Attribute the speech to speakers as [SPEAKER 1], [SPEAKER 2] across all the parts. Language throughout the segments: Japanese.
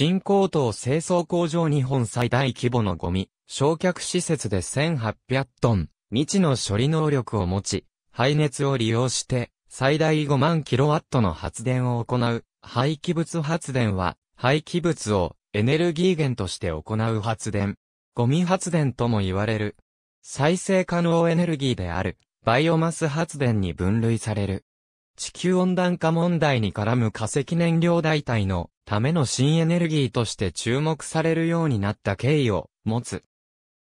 [SPEAKER 1] 新高等清掃工場日本最大規模のゴミ、焼却施設で1800トン、未知の処理能力を持ち、排熱を利用して、最大5万キロワットの発電を行う、廃棄物発電は、廃棄物をエネルギー源として行う発電。ゴミ発電とも言われる。再生可能エネルギーである、バイオマス発電に分類される。地球温暖化問題に絡む化石燃料代替のための新エネルギーとして注目されるようになった経緯を持つ。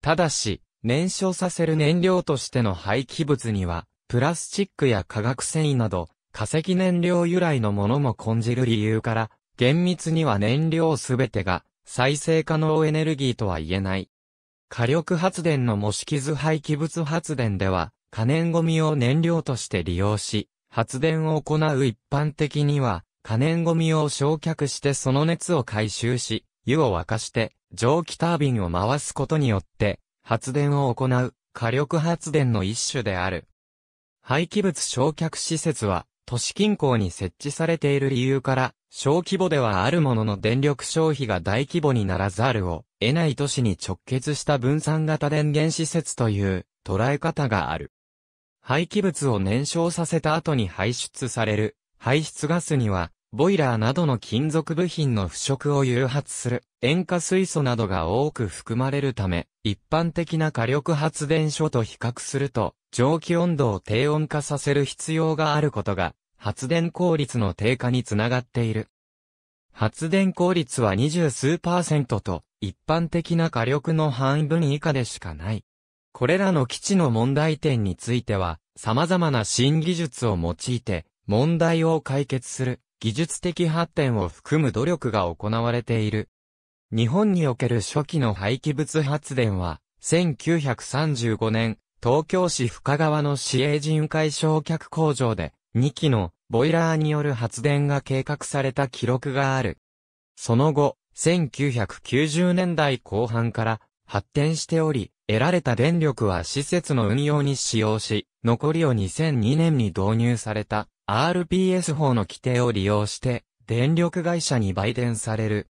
[SPEAKER 1] ただし、燃焼させる燃料としての廃棄物には、プラスチックや化学繊維など、化石燃料由来のものも混じる理由から、厳密には燃料すべてが再生可能エネルギーとは言えない。火力発電の模式図廃棄物発電では、可燃ゴミを燃料として利用し、発電を行う一般的には、可燃ゴミを焼却してその熱を回収し、湯を沸かして、蒸気タービンを回すことによって、発電を行う、火力発電の一種である。廃棄物焼却施設は、都市近郊に設置されている理由から、小規模ではあるものの電力消費が大規模にならざるを得ない都市に直結した分散型電源施設という捉え方がある。廃棄物を燃焼させた後に排出される排出ガスにはボイラーなどの金属部品の腐食を誘発する塩化水素などが多く含まれるため、一般的な火力発電所と比較すると、蒸気温度を低温化させる必要があることが、発電効率の低下につながっている。発電効率は二十数パーセントと、一般的な火力の半分以下でしかない。これらの基地の問題点については、様々な新技術を用いて、問題を解決する技術的発展を含む努力が行われている。日本における初期の廃棄物発電は、1935年、東京市深川の市営人海焼却工場で、2機のボイラーによる発電が計画された記録がある。その後、1990年代後半から発展しており、得られた電力は施設の運用に使用し、残りを2002年に導入された。RPS 法の規定を利用して、電力会社に売電される。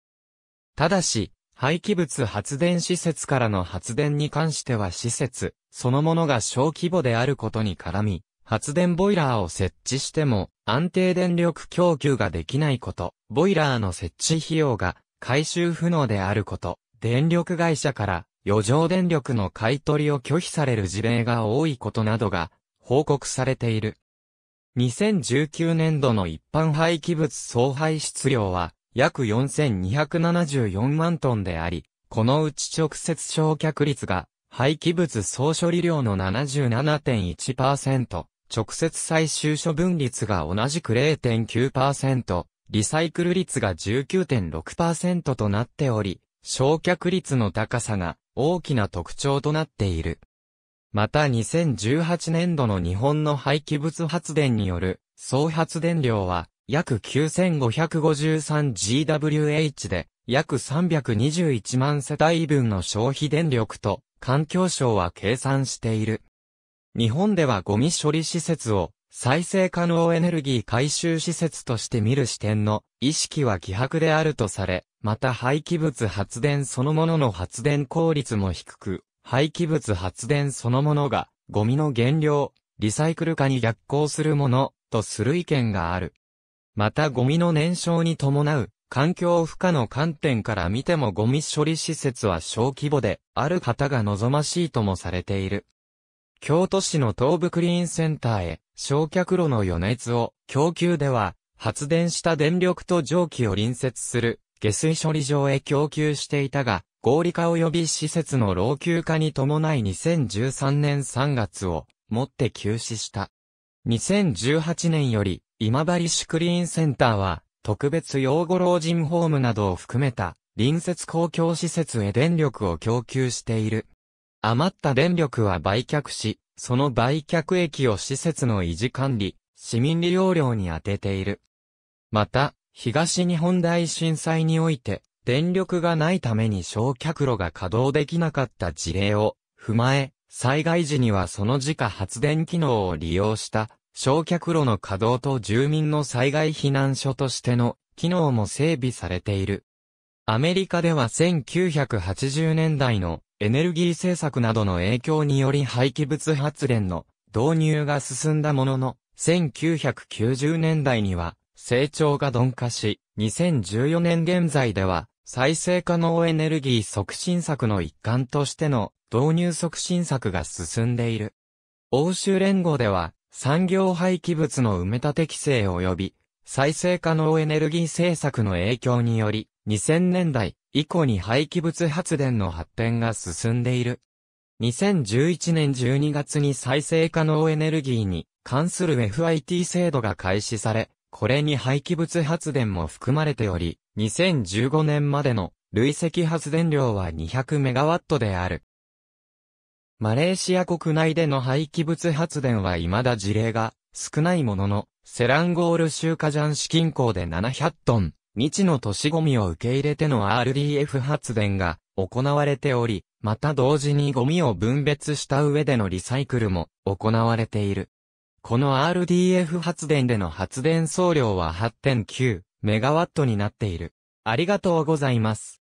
[SPEAKER 1] ただし、廃棄物発電施設からの発電に関しては施設、そのものが小規模であることに絡み、発電ボイラーを設置しても安定電力供給ができないこと、ボイラーの設置費用が回収不能であること、電力会社から余剰電力の買い取りを拒否される事例が多いことなどが報告されている。2019年度の一般廃棄物総排出量は約4274万トンであり、このうち直接焼却率が廃棄物総処理量の77.1%、直接最終処分率が同じく0.9%、リサイクル率が19.6%となっており、焼却率の高さが大きな特徴となっている。また2018年度の日本の廃棄物発電による総発電量は約 9553GWh で約321万世帯分の消費電力と環境省は計算している。日本ではゴミ処理施設を再生可能エネルギー回収施設として見る視点の意識は希薄であるとされ、また廃棄物発電そのものの発電効率も低く、廃棄物発電そのものが、ゴミの原料、リサイクル化に逆行するもの、とする意見がある。またゴミの燃焼に伴う、環境負荷の観点から見てもゴミ処理施設は小規模で、ある方が望ましいともされている。京都市の東部クリーンセンターへ、焼却炉の余熱を、供給では、発電した電力と蒸気を隣接する、下水処理場へ供給していたが、合理化及び施設の老朽化に伴い2013年3月をもって休止した。2018年より今治市クリーンセンターは特別養護老人ホームなどを含めた隣接公共施設へ電力を供給している。余った電力は売却し、その売却益を施設の維持管理、市民利用料に充てている。また、東日本大震災において、電力がないために焼却炉が稼働できなかった事例を踏まえ、災害時にはその自家発電機能を利用した焼却炉の稼働と住民の災害避難所としての機能も整備されている。アメリカでは1980年代のエネルギー政策などの影響により廃棄物発電の導入が進んだものの、1990年代には成長が鈍化し、2014年現在では、再生可能エネルギー促進策の一環としての導入促進策が進んでいる。欧州連合では、産業廃棄物の埋め立て規制及び、再生可能エネルギー政策の影響により、2000年代以降に廃棄物発電の発展が進んでいる。2011年12月に再生可能エネルギーに関する FIT 制度が開始され、これに廃棄物発電も含まれており、2015年までの累積発電量は200メガワットである。マレーシア国内での廃棄物発電は未だ事例が少ないものの、セランゴール州カジャン市近郊で700トン、未知の都市ゴミを受け入れての RDF 発電が行われており、また同時にゴミを分別した上でのリサイクルも行われている。この RDF 発電での発電総量は8.9メガワットになっている。ありがとうございます。